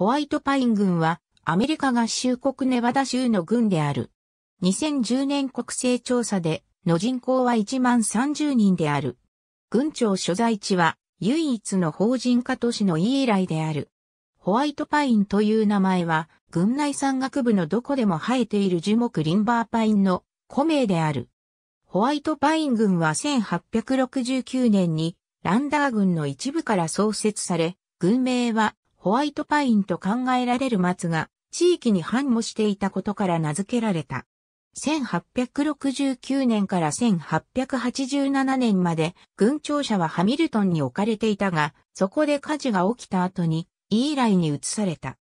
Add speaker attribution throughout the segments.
Speaker 1: ホワイトパイン軍はアメリカ合衆国ネバダ州の軍である。2010年国勢調査での人口は1万30人である。軍庁所在地は唯一の法人化都市のイーライである。ホワイトパインという名前は、軍内山岳部のどこでも生えている樹木リンバーパインの古名である。ホワイトパイン軍は1869年にランダー軍の一部から創設され、軍名はホワイトパインと考えられる松が地域に繁茂していたことから名付けられた。1869年から1887年まで軍庁舎はハミルトンに置かれていたが、そこで火事が起きた後にイーライに移された。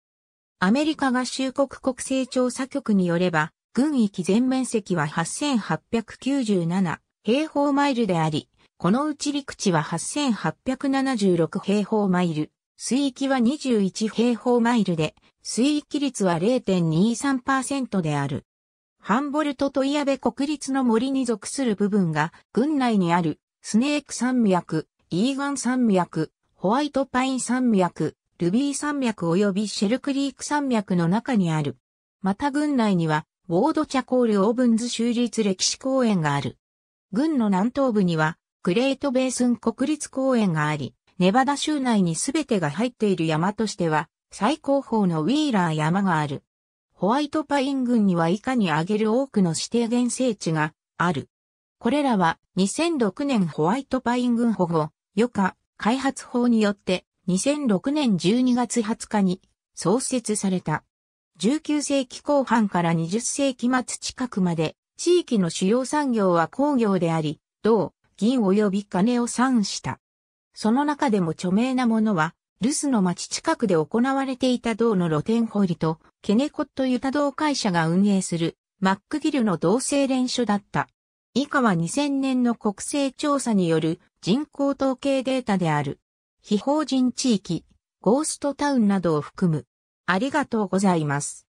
Speaker 1: アメリカ合衆国国勢調査局によれば、軍域全面積は8897平方マイルであり、このうち陸地は8876平方マイル、水域は21平方マイルで、水域率は0.23%である。ハンボルトとイアベ国立の森に属する部分が、郡内にある、スネーク山脈、イーガン山脈、ホワイトパイン山脈、ルビー山脈及びシェルクリーク山脈の中にある。また郡内には、ウォードチャコール・オーブンズ州立歴史公園がある。郡の南東部には、グレート・ベースン国立公園があり、ネバダ州内に全てが入っている山としては、最高峰のウィーラー山がある。ホワイトパイン群には以下に挙げる多くの指定原生地がある。これらは2006年ホワイトパイン群保護、余暇、開発法によって2006年12月20日に創設された。19世紀後半から20世紀末近くまで地域の主要産業は工業であり、銅、銀及び金を産した。その中でも著名なものは、留守の町近くで行われていた銅の露天掘りと、ケネコットユタ道会社が運営する、マックギルの同性連所だった。以下は2000年の国勢調査による人口統計データである。非法人地域、ゴーストタウンなどを含む。ありがとうございます。